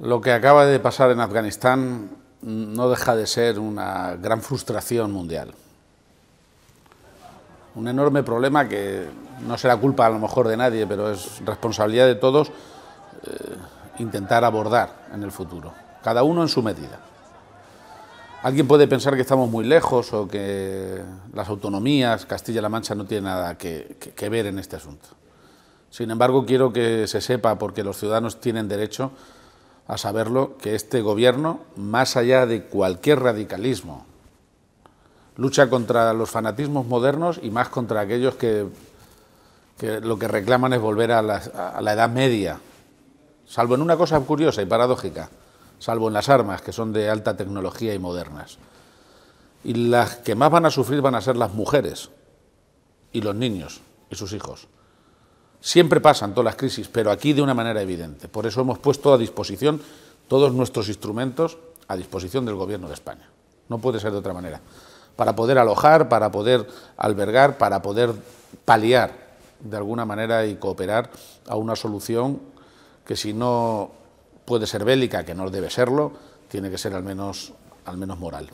Lo que acaba de pasar en Afganistán no deja de ser una gran frustración mundial. Un enorme problema que no será culpa a lo mejor de nadie, pero es responsabilidad de todos eh, intentar abordar en el futuro, cada uno en su medida. Alguien puede pensar que estamos muy lejos o que las autonomías, Castilla-La Mancha, no tiene nada que ver en este asunto. Sin embargo, quiero que se sepa, porque los ciudadanos tienen derecho, a saberlo que este gobierno, más allá de cualquier radicalismo, lucha contra los fanatismos modernos y más contra aquellos que, lo que reclaman es volver a a la Edad Media, salvo en una cosa curiosa y paradójica, salvo en las armas, que son de alta tecnología y modernas. Y las que más van a sufrir van a ser las mujeres y los niños y sus hijos. Siempre pasan todas las crisis, pero aquí de una manera evidente. Por eso hemos puesto a disposición todos nuestros instrumentos a disposición del Gobierno de España. No puede ser de otra manera. Para poder alojar, para poder albergar, para poder paliar de alguna manera y cooperar a una solución que si no puede ser bélica, que no debe serlo, tiene que ser al menos, al menos moral.